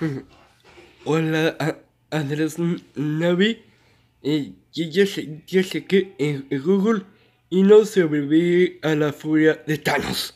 Hola, Andrés Navi. Eh, ya yo, sé, que en Google y no sobreviví a la furia de Thanos.